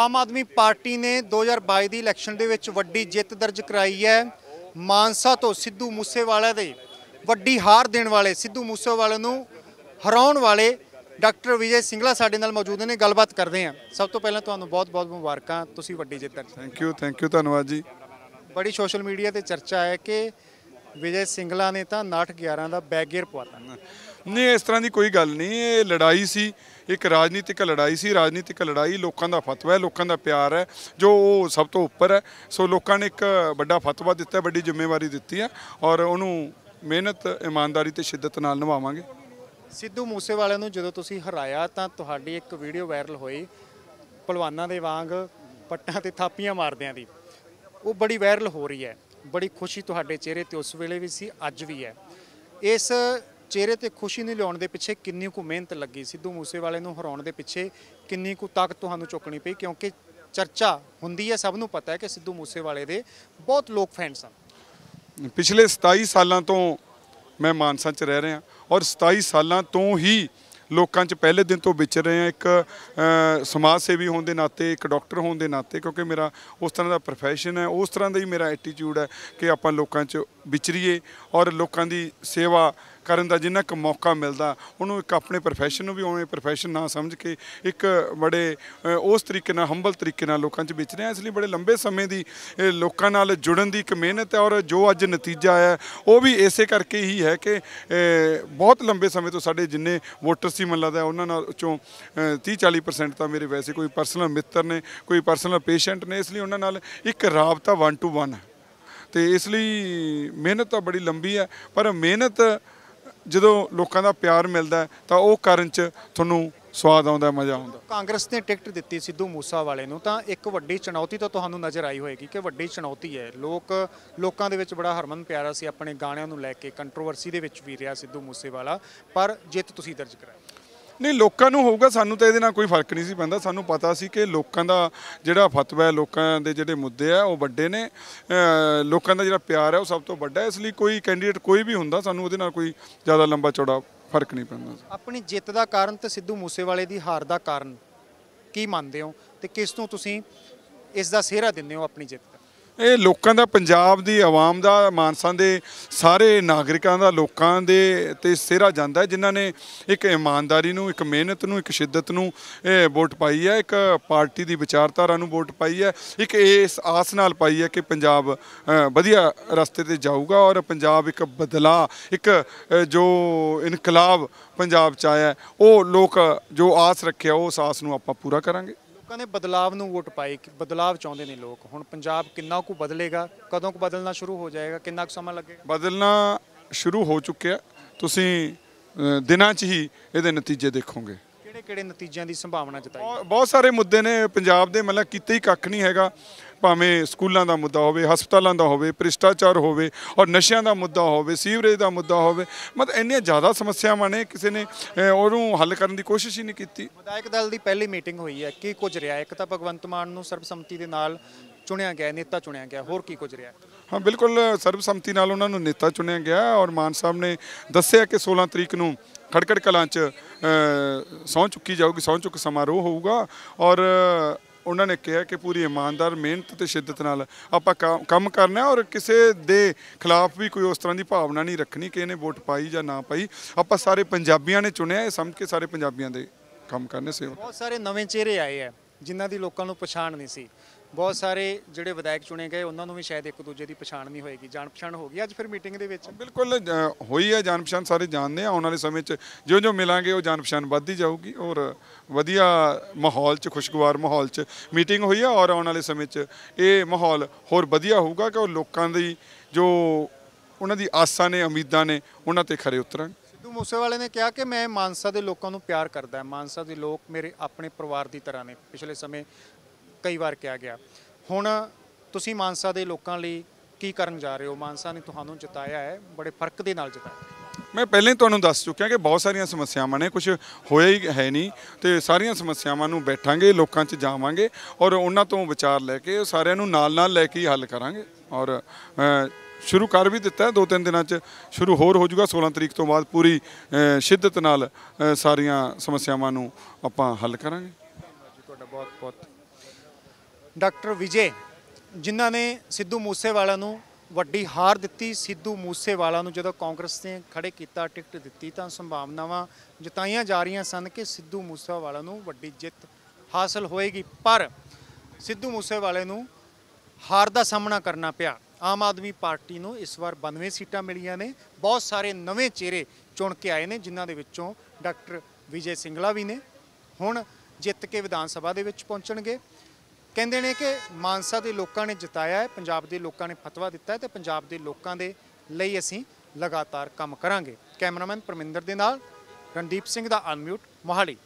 ਆਮ ਆਦਮੀ party ਨੇ 2022 ਦੀ election ਦੇ ਵਿੱਚ ਵੱਡੀ ਜਿੱਤ ਦਰਜ ਕਰਾਈ ਹੈ ਮਾਨਸਾ ਤੋਂ ਸਿੱਧੂ ਮੂਸੇਵਾਲਾ ਦੇ ਵੱਡੀ ਹਾਰ ਦੇਣ ਵਾਲੇ ਸਿੱਧੂ ਮੂਸੇਵਾਲੇ ਨੂੰ ਹਰਾਉਣ ਵਾਲੇ ਡਾਕਟਰ ਵਿਜੇ ਸਿੰਘਲਾ ਸਾਡੇ ਨਾਲ ਮੌਜੂਦ ਨੇ ਗੱਲਬਾਤ ਕਰਦੇ ਆ ਸਭ ਤੋਂ ਪਹਿਲਾਂ ਤੁਹਾਨੂੰ ਬਹੁਤ-ਬਹੁਤ ਮੁਬਾਰਕਾਂ ਤੁਸੀਂ ਵੱਡੀ ਜਿੱਤ ਦਰਜ ਥੈਂਕ ਯੂ ਥੈਂਕ ਯੂ ਧੰਨਵਾਦ ਜੀ ਬੜੀ ਸੋਸ਼ਲ ਮੀਡੀਆ ਤੇ ਚਰਚਾ ਹੈ ਕਿ ਵਿਜੇ ਸਿੰਗਲਾ ਨੇ ਤਾਂ 69-11 ਦਾ ਬੈਗੇਰ ਪਵਾਤਾ ਨਹੀਂ ਇਸ ਤਰ੍ਹਾਂ ਦੀ ਕੋਈ ਗੱਲ ਨਹੀਂ ਇਹ ਲੜਾਈ ਸੀ ਇੱਕ ਰਾਜਨੀਤਿਕ ਲੜਾਈ ਸੀ ਰਾਜਨੀਤਿਕ ਲੜਾਈ ਲੋਕਾਂ ਦਾ ਫਤਵਾ ਹੈ ਲੋਕਾਂ ਦਾ ਪਿਆਰ ਹੈ ਜੋ ਉਹ ਸਭ ਤੋਂ ਉੱਪਰ ਹੈ ਸੋ ਲੋਕਾਂ ਨੇ ਇੱਕ ਵੱਡਾ ਫਤਵਾ ਦਿੱਤਾ ਵੱਡੀ ਜ਼ਿੰਮੇਵਾਰੀ ਦਿੱਤੀ ਹੈ ਔਰ ਉਹਨੂੰ ਮਿਹਨਤ ਇਮਾਨਦਾਰੀ ਤੇ ਸ਼ਿੱਦਤ ਨਾਲ ਨਿਭਾਵਾਂਗੇ ਸਿੱਧੂ ਮੂਸੇਵਾਲੇ ਨੂੰ ਜਦੋਂ ਤੁਸੀਂ ਹਰਾਇਆ ਤਾਂ ਤੁਹਾਡੀ ਇੱਕ ਵੀਡੀਓ ਵਾਇਰਲ ਹੋਈ ਪਹਿਲਵਾਨਾਂ ਦੇ ਵਾਂਗ ਪੱਟਾਂ ਤੇ ਥਾਪੀਆਂ ਮਾਰਦਿਆਂ ਦੀ ਉਹ ਬੜੀ ਵਾਇਰਲ ਹੋ ਰਹੀ ਹੈ ਬੜੀ ਖੁਸ਼ੀ ਤੁਹਾਡੇ ਚਿਹਰੇ ਤੇ ਉਸ ਵੇਲੇ ਵੀ ਸੀ ਅੱਜ ਵੀ ਹੈ ਇਸ ਚਿਹਰੇ ਤੇ ਖੁਸ਼ੀ ਨੂੰ ਲਿਆਉਣ ਦੇ ਪਿੱਛੇ ਕਿੰਨੀ ਕੁ ਮਿਹਨਤ ਲੱਗੀ ਸਿੱਧੂ ਮੂਸੇਵਾਲੇ ਨੂੰ ਹਰਾਉਣ ਦੇ ਪਿੱਛੇ ਕਿੰਨੀ ਕੁ ਤਾਕਤ ਤੁਹਾਨੂੰ ਚੁੱਕਣੀ ਪਈ ਕਿਉਂਕਿ ਚਰਚਾ ਹੁੰਦੀ ਹੈ ਸਭ ਨੂੰ ਪਤਾ ਹੈ ਕਿ ਸਿੱਧੂ ਮੂਸੇਵਾਲੇ ਦੇ ਬਹੁਤ ਲੋਕ ਫੈਨ ਸਨ ਪਿਛਲੇ 27 ਸਾਲਾਂ ਤੋਂ ਮੈਂ ਮਾਨਸਾ 'ਚ ਰਹਿ ਰਿਹਾ ਔਰ 27 ਸਾਲਾਂ ਤੋਂ ਹੀ ਲੋਕਾਂ 'ਚ ਪਹਿਲੇ ਦਿਨ ਤੋਂ ਵਿਚਰ ਰਹੇ ਆ ਇੱਕ ਸਮਾਜ ਸੇਵੀ ਹੋਣ ਦੇ ਨਾਤੇ ਇੱਕ ਡਾਕਟਰ ਹੋਣ ਦੇ ਨਾਤੇ ਕਿਉਂਕਿ ਮੇਰਾ ਉਸ ਤਰ੍ਹਾਂ ਦਾ ਪ੍ਰੋਫੈਸ਼ਨ ਹੈ ਉਸ ਤਰ੍ਹਾਂ ਦਾ ਹੀ ਮੇਰਾ ਐਟੀਟਿਊਡ ਹੈ ਕਿ ਆਪਾਂ ਲੋਕਾਂ 'ਚ ਵਿਚਰੀਏ ਔਰ ਲੋਕਾਂ ਦੀ ਸੇਵਾ ਕਰਨ ਦਾ ਜਿੰਨਾ ਕੁ ਮੌਕਾ ਮਿਲਦਾ ਉਹਨੂੰ ਇੱਕ ਆਪਣੇ ਪ੍ਰੋਫੈਸ਼ਨ ਨੂੰ ਵੀ ਉਹਨੇ ਪ੍ਰੋਫੈਸ਼ਨ ਨਾ ਸਮਝ ਕੇ ਇੱਕ ਬੜੇ ਉਸ ਤਰੀਕੇ ਨਾਲ ਹੰਬਲ ਤਰੀਕੇ ਨਾਲ ਲੋਕਾਂ 'ਚ ਵਿਚ ਰਿਹਾ ਇਸ ਲਈ ਬੜੇ ਲੰਬੇ ਸਮੇਂ ਦੀ ਲੋਕਾਂ ਨਾਲ ਜੁੜਨ ਦੀ ਇੱਕ ਮਿਹਨਤ ਹੈ ਔਰ ਜੋ ਅੱਜ ਨਤੀਜਾ ਆਇਆ ਉਹ ਵੀ ਇਸੇ ਕਰਕੇ ਹੀ ਹੈ ਕਿ ਬਹੁਤ ਲੰਬੇ ਸਮੇਂ ਤੋਂ ਸਾਡੇ ਜਿੰਨੇ ਵੋਟਰ ਸੀ ਮੰਨ ਲਦਾ ਉਹਨਾਂ ਨਾਲ ਚੋਂ 30 40% ਤਾਂ ਮੇਰੇ ਵੈਸੇ ਕੋਈ ਪਰਸਨਲ ਮਿੱਤਰ ਨੇ ਕੋਈ ਪਰਸਨਲ ਪੇਸ਼ੈਂਟ ਨੇ ਇਸ ਲਈ ਉਹਨਾਂ ਨਾਲ ਇੱਕ ਰਾਬਤਾ 1 ਟੂ 1 ਹੈ ਤੇ ਇਸ ਲਈ ਮਿਹਨਤ ਤਾਂ ਬੜੀ ਲੰਬੀ ਹੈ ਪਰ ਮਿਹਨਤ ਜਦੋਂ ਲੋਕਾਂ ਦਾ ਪਿਆਰ ਮਿਲਦਾ ਤਾਂ ਉਹ ਕਰਨ 'ਚ ਤੁਹਾਨੂੰ ਸਵਾਦ ਆਉਂਦਾ ਮਜ਼ਾ ਆਉਂਦਾ ਕਾਂਗਰਸ ਨੇ ਟਿਕਟ ਦਿੱਤੀ ਸਿੱਧੂ ਮੂਸਾ ਵਾਲੇ ਨੂੰ ਤਾਂ ਇੱਕ ਵੱਡੀ ਚੁਣੌਤੀ ਤਾਂ ਤੁਹਾਨੂੰ ਨਜ਼ਰ ਆਈ ਹੋਏਗੀ ਕਿ ਵੱਡੀ ਚੁਣੌਤੀ ਹੈ ਲੋਕ ਲੋਕਾਂ ਦੇ ਵਿੱਚ ਬੜਾ ਹਰਮਨ ਪਿਆਰਾ ਸੀ ਆਪਣੇ ਗਾਣਿਆਂ ਨੂੰ ਲੈ ਕੇ ਕੰਟਰੋਵਰਸੀ ਦੇ ਵਿੱਚ ਵੀ ਰਿਹਾ ਸਿੱਧੂ ਮੂਸੇ ਵਾਲਾ ਪਰ ਜਿੱਤ ਤੁਸੀਂ ਦਰਜ ਕਰਾਈ ਨਹੀਂ ਲੋਕਾਂ ਨੂੰ ਹੋਊਗਾ ਸਾਨੂੰ ਤਾਂ ਇਹਦੇ ਨਾਲ ਕੋਈ ਫਰਕ ਨਹੀਂ ਸੀ ਪੈਂਦਾ ਸਾਨੂੰ ਪਤਾ ਸੀ ਕਿ ਲੋਕਾਂ ਦਾ ਜਿਹੜਾ ਫਤਵਾ ਹੈ ਲੋਕਾਂ ਦੇ ਜਿਹੜੇ ਮੁੱਦੇ ਆ ਉਹ ਵੱਡੇ ਨੇ ਲੋਕਾਂ ਦਾ ਜਿਹੜਾ ਪਿਆਰ ਹੈ ਉਹ ਸਭ ਤੋਂ ਵੱਡਾ ਇਸ ਲਈ ਕੋਈ ਕੈਂਡੀਡੇਟ ਕੋਈ ਵੀ ਹੁੰਦਾ ਸਾਨੂੰ ਉਹਦੇ ਨਾਲ ਕੋਈ ਜ਼ਿਆਦਾ ਲੰਬਾ ਚੌੜਾ ਫਰਕ ਨਹੀਂ ਪੈਂਦਾ ਆਪਣੀ ਜਿੱਤ ਦਾ ਕਾਰਨ ਤੇ ਸਿੱਧੂ ਮੂਸੇਵਾਲੇ ਦੀ ਹਾਰ ਦਾ ਕਾਰਨ ਕੀ ਮੰਨਦੇ ਹੋ ਤੇ ਕਿਸ ਤੋਂ ਤੁਸੀਂ ਇਸ ਦਾ ਸਿਹਰਾ ਦਿੰਦੇ ਹੋ ਆਪਣੀ ਜਿੱਤ ਇਹ ਲੋਕਾਂ ਦਾ ਪੰਜਾਬ ਦੀ ਆਵਾਮ ਦਾ ਮਾਨਸਾ ਦੇ ਸਾਰੇ ਨਾਗਰਿਕਾਂ ਦਾ ਲੋਕਾਂ ਦੇ ਤੇ ਸਿਹਰਾ ਜਾਂਦਾ ਜਿਨ੍ਹਾਂ ਨੇ ਇੱਕ ਇਮਾਨਦਾਰੀ ਨੂੰ ਇੱਕ ਮਿਹਨਤ ਨੂੰ ਇੱਕ ਸ਼ਿੱਦਤ ਨੂੰ ਇਹ ਵੋਟ ਪਾਈ ਹੈ ਇੱਕ ਪਾਰਟੀ ਦੀ ਵਿਚਾਰਧਾਰਾ ਨੂੰ ਵੋਟ ਪਾਈ ਹੈ ਇੱਕ ਇਸ ਆਸ ਨਾਲ ਪਾਈ ਹੈ ਕਿ ਪੰਜਾਬ ਵਧੀਆ ਰਸਤੇ ਤੇ ਜਾਊਗਾ ਔਰ ਪੰਜਾਬ ਇੱਕ ਬਦਲਾ ਇੱਕ ਜੋ ਇਨਕਲਾਬ ਪੰਜਾਬ ਚ ਆਇਆ ਉਹ ਲੋਕ ਜੋ ਆਸ ਰੱਖਿਆ ਉਹ ਆਸ ਨੂੰ ਆਪਾਂ ਪੂਰਾ ਕਰਾਂਗੇ ਲੋਕਾਂ ਨੇ ਬਦਲਾਵ ਨੂੰ ਵੋਟ ਪਾਈ ਕਿ ਬਦਲਾਵ ਚਾਹੁੰਦੇ ਨੇ ਲੋਕ ਹੁਣ ਪੰਜਾਬ ਕਿੰਨਾ ਕੁ ਬਦਲੇਗਾ ਕਦੋਂ ਕੁ ਬਦਲਣਾ ਸ਼ੁਰੂ ਹੋ ਜਾਏਗਾ ਕਿੰਨਾ ਕੁ ਸਮਾਂ ਲੱਗੇਗਾ ਬਦਲਣਾ ਸ਼ੁਰੂ ਹੋ ਚੁੱਕਿਆ ਤੁਸੀਂ ਦਿਨਾਂ 'ਚ ਹੀ ਇਹਦੇ ਨਤੀਜੇ ਦੇਖੋਗੇ ਕਿਹੜੇ-ਕਿਹੜੇ ਨਤੀਜਿਆਂ ਦੀ ਸੰਭਾਵਨਾ ਜਤਾਈ ਬਹੁਤ ਸਾਰੇ ਮੁੱਦੇ ਨੇ ਪੰਜਾਬ ਦੇ ਮਤਲਬ ਕਿਤੇ ਹੀ ਕੱਖ ਨਹੀਂ ਹੈਗਾ ਭਾਵੇਂ ਸਕੂਲਾਂ ਦਾ ਮੁੱਦਾ ਹੋਵੇ ਹਸਪਤਾਲਾਂ ਦਾ ਹੋਵੇ ਭ੍ਰਿਸ਼ਟਾਚਾਰ ਹੋਵੇ ਔਰ ਨਸ਼ਿਆਂ ਦਾ ਮੁੱਦਾ ਹੋਵੇ ਸੀਵਰੇਜ ਦਾ ਮੁੱਦਾ ਹੋਵੇ ਮਤਲਬ ਇੰਨੀਆਂ ਜ਼ਿਆਦਾ ਸਮੱਸਿਆਵਾਂ ਨੇ ਕਿਸੇ ਨੇ ਉਹਨੂੰ ਹੱਲ ਕਰਨ ਦੀ ਕੋਸ਼ਿਸ਼ ਹੀ ਨਹੀਂ ਕੀਤੀ ਵਿਧਾਇਕ ਦਲ ਦੀ ਪਹਿਲੀ ਮੀਟਿੰਗ ਹੋਈ ਹੈ ਕੀ ਕੁਝ ਰਿਹਾ ਇੱਕ ਤਾਂ ਭਗਵੰਤ ਮਾਨ ਨੂੰ ਸਰਬਸੰਮਤੀ ਦੇ ਨਾਲ ਚੁਣਿਆ ਗਿਆ ਨੇਤਾ ਚੁਣਿਆ ਗਿਆ ਹੋਰ ਕੀ ਕੁਝ ਰਿਹਾ ਹਾਂ ਬਿਲਕੁਲ ਸਰਬਸੰਮਤੀ ਨਾਲ ਉਹਨਾਂ ਨੂੰ ਨੇਤਾ ਚੁਣਿਆ ਗਿਆ ਔਰ ਮਾਨ ਸਾਹਿਬ ਨੇ ਦੱਸਿਆ ਕਿ 16 ਤਰੀਕ ਨੂੰ ਖੜਕੜ ਕਲਾਂ 'ਚ ਸੌਂ ਚੁੱਕੀ ਜਾਊਗੀ ਸੌਂ ਚੁੱਕ ਸਮਾਰੋਹ ਹੋਊਗਾ ਔਰ ਉਹਨਾਂ ਨੇ ਕਿਹਾ ਕਿ ਪੂਰੀ ਇਮਾਨਦਾਰ ਮਿਹਨਤ ਤੇ ਸ਼ਿੱਦਤ ਨਾਲ ਆਪਾਂ ਕੰਮ ਕਰਨਾ ਔਰ ਕਿਸੇ ਦੇ ਖਿਲਾਫ ਵੀ ਕੋਈ ਉਸ ਤਰ੍ਹਾਂ ਦੀ ਭਾਵਨਾ ਨਹੀਂ ਰੱਖਣੀ ਕਿ ਇਹਨੇ ਵੋਟ ਪਾਈ ਜਾਂ ਨਾ ਪਾਈ ਆਪਾਂ ਸਾਰੇ ਪੰਜਾਬੀਆਂ ਨੇ ਚੁਣਿਆ ਇਹ ਸਮਝ ਕੇ ਸਾਰੇ ਪੰਜਾਬੀਆਂ ਦੇ ਕੰਮ ਕਰਨੇ ਸੇਵਾ ਬਹੁਤ ਸਾਰੇ ਨਵੇਂ ਚਿਹਰੇ ਆਏ ਆ ਜਿਨ੍ਹਾਂ ਦੀ ਲੋਕਾਂ ਨੂੰ ਪਛਾਣ ਨਹੀਂ ਸੀ ਬਹੁਤ ਸਾਰੇ ਜਿਹੜੇ ਵਿਧਾਇਕ ਚੁਣੇ ਗਏ ਉਹਨਾਂ ਨੂੰ ਵੀ ਸ਼ਾਇਦ ਇੱਕ ਦੂਜੇ ਦੀ ਪਛਾਣ ਨਹੀਂ ਹੋਏਗੀ ਜਾਣ ਪਛਾਣ ਹੋ ਗਈ ਅੱਜ ਫਿਰ ਮੀਟਿੰਗ ਦੇ ਵਿੱਚ ਬਿਲਕੁਲ ਹੋਈ ਹੈ ਜਾਣ ਪਛਾਣ ਸਾਰੇ ਜਾਣਦੇ ਆ ਆਉਣ ਵਾਲੇ ਸਮੇਂ 'ਚ ਜਿਉਂ ਜਿਉਂ ਮਿਲਾਂਗੇ ਉਹ ਜਾਣ ਪਛਾਣ ਵੱਧਦੀ ਜਾਊਗੀ ਔਰ ਵਧੀਆ ਮਾਹੌਲ 'ਚ ਖੁਸ਼ਗਵਾਰ ਮਾਹੌਲ 'ਚ ਮੀਟਿੰਗ ਹੋਈ ਹੈ ਔਰ ਆਉਣ ਵਾਲੇ ਸਮੇਂ 'ਚ ਇਹ ਮਾਹੌਲ ਹੋਰ ਵਧੀਆ ਹੋਊਗਾ ਕਿ ਉਹ ਲੋਕਾਂ ਦੀ ਜੋ ਉਹਨਾਂ ਦੀ ਆਸਾਂ ਨੇ ਉਮੀਦਾਂ ਨੇ ਉਹਨਾਂ ਤੇ ਖਰੇ ਉਤਰਨ ਸਿੱਧੂ ਮੂਸੇਵਾਲੇ ਨੇ ਕਿਹਾ ਕਿ ਮੈਂ ਮਾਨਸਾ ਦੇ ਲੋਕਾਂ ਨੂੰ ਪਿਆਰ ਕਰਦਾ ਹਾਂ ਮਾਨਸਾ ਦੇ ਲੋਕ ਮੇਰੇ ਆਪਣੇ ਪਰਿਵਾਰ ਦੀ ਤਰ੍ਹਾਂ ਨੇ ਪਿਛਲੇ ਸਮੇਂ ਕਈ ਵਾਰ ਕਿਹਾ ਗਿਆ ਹੁਣ ਤੁਸੀਂ ਮਾਨਸਾ ਦੇ ਲੋਕਾਂ ਲਈ ਕੀ ਕਰਨ ਜਾ ਰਹੇ ਹੋ ਮਾਨਸਾ ਨੇ ਤੁਹਾਨੂੰ ਜਿਤਾਇਆ ਹੈ ਬੜੇ ਫਰਕ ਦੇ ਨਾਲ ਜਿਤਾਇਆ ਮੈਂ ਪਹਿਲਾਂ ਹੀ ਤੁਹਾਨੂੰ ਦੱਸ ਚੁੱਕਿਆ ਕਿ ਬਹੁਤ ਸਾਰੀਆਂ ਸਮੱਸਿਆਵਾਂ ਨੇ ਕੁਝ ਹੋਇਆ ਹੀ ਹੈ ਨਹੀਂ ਤੇ ਸਾਰੀਆਂ ਸਮੱਸਿਆਵਾਂ ਨੂੰ ਬੈਠਾਂਗੇ ਲੋਕਾਂ 'ਚ ਜਾਵਾਂਗੇ ਔਰ ਉਹਨਾਂ ਤੋਂ ਵਿਚਾਰ ਲੈ ਕੇ ਸਾਰਿਆਂ ਨੂੰ ਨਾਲ-ਨਾਲ ਲੈ ਕੇ ਹੱਲ ਕਰਾਂਗੇ ਔਰ ਸ਼ੁਰੂ ਕਰ ਵੀ ਦਿੱਤਾ ਦੋ ਤਿੰਨ ਦਿਨਾਂ 'ਚ ਸ਼ੁਰੂ ਹੋਰ ਹੋ ਜਾਊਗਾ 16 ਤਰੀਕ ਤੋਂ ਬਾਅਦ ਪੂਰੀ ਸ਼ਿੱਦਤ ਨਾਲ ਸਾਰੀਆਂ ਸਮੱਸਿਆਵਾਂ ਨੂੰ ਆਪਾਂ ਹੱਲ ਕਰਾਂਗੇ ਤੁਹਾਡਾ ਬਹੁਤ ਬਹੁਤ ਡਾਕਟਰ ਵਿਜੇ ਜਿਨ੍ਹਾਂ ਨੇ ਸਿੱਧੂ ਮੂਸੇਵਾਲਾ ਨੂੰ ਵੱਡੀ ਹਾਰ ਦਿੱਤੀ ਸਿੱਧੂ ਮੂਸੇਵਾਲਾ ਨੂੰ ਜਦੋਂ ਕਾਂਗਰਸ ਨੇ ਖੜੇ ਕੀਤਾ ਟਿਕਟ ਦਿੱਤੀ ਤਾਂ ਸੰਭਾਵਨਾਵਾਂ ਜਤਾਈਆਂ ਜਾ ਰਹੀਆਂ ਸਨ ਕਿ ਸਿੱਧੂ ਮੂਸੇਵਾਲਾ ਨੂੰ ਵੱਡੀ ਜਿੱਤ ਹਾਸਲ ਹੋਏਗੀ ਪਰ ਸਿੱਧੂ ਮੂਸੇਵਾਲੇ ਨੂੰ ਹਾਰ ਦਾ ਸਾਹਮਣਾ ਕਰਨਾ ਪਿਆ ਆਮ ਆਦਮੀ ਪਾਰਟੀ ਨੂੰ ਇਸ ਵਾਰ 92 ਸੀਟਾਂ ਮਿਲੀਆਂ ਨੇ ਬਹੁਤ ਸਾਰੇ ਨਵੇਂ ਚਿਹਰੇ ਚੁਣ ਕੇ ਆਏ ਨੇ ਜਿਨ੍ਹਾਂ ਦੇ ਵਿੱਚੋਂ ਡਾਕਟਰ ਵਿਜੇ ਸਿੰਗਲਾ ਵੀ ਨੇ ਹੁਣ ਜਿੱਤ ਕੇ ਵਿਧਾਨ ਸਭਾ ਦੇ ਵਿੱਚ ਪਹੁੰਚਣਗੇ ਕਹਿੰਦੇ ਨੇ ਕਿ ਮਾਨਸਾ ਦੇ ਲੋਕਾਂ ਨੇ ਜਿਤਾਇਆ ਹੈ ਪੰਜਾਬ ਦੇ ਲੋਕਾਂ ਨੇ ਫਤਵਾ ਦਿੱਤਾ ਹੈ ਤੇ ਪੰਜਾਬ ਦੇ ਲੋਕਾਂ ਦੇ ਲਈ ਅਸੀਂ ਲਗਾਤਾਰ ਕੰਮ ਕਰਾਂਗੇ ਕੈਮਰਾਮੈਨ ਪਰਮਿੰਦਰ ਦੇ ਨਾਲ ਰਣਦੀਪ ਸਿੰਘ ਦਾ ਅਨਮਿਊਟ ਮੋਹਾਲੀ